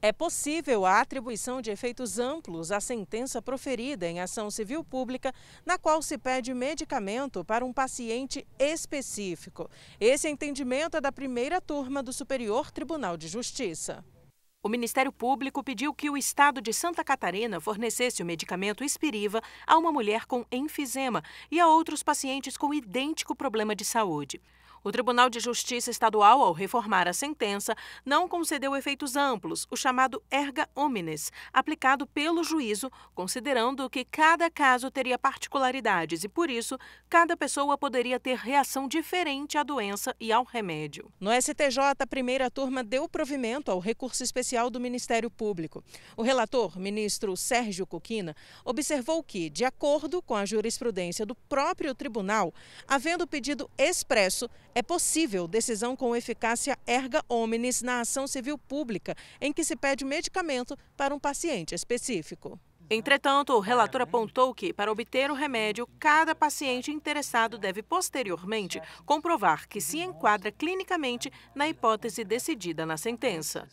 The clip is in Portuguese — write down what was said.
É possível a atribuição de efeitos amplos à sentença proferida em ação civil pública, na qual se pede medicamento para um paciente específico. Esse é entendimento é da primeira turma do Superior Tribunal de Justiça. O Ministério Público pediu que o Estado de Santa Catarina fornecesse o medicamento Espiriva a uma mulher com enfisema e a outros pacientes com idêntico problema de saúde. O Tribunal de Justiça Estadual, ao reformar a sentença, não concedeu efeitos amplos, o chamado erga omnes, aplicado pelo juízo, considerando que cada caso teria particularidades e, por isso, cada pessoa poderia ter reação diferente à doença e ao remédio. No STJ, a primeira turma deu provimento ao recurso especial do Ministério Público. O relator, ministro Sérgio Coquina, observou que, de acordo com a jurisprudência do próprio tribunal, havendo pedido expresso, é possível decisão com eficácia erga omnes na ação civil pública, em que se pede medicamento para um paciente específico. Entretanto, o relator apontou que, para obter o remédio, cada paciente interessado deve posteriormente comprovar que se enquadra clinicamente na hipótese decidida na sentença.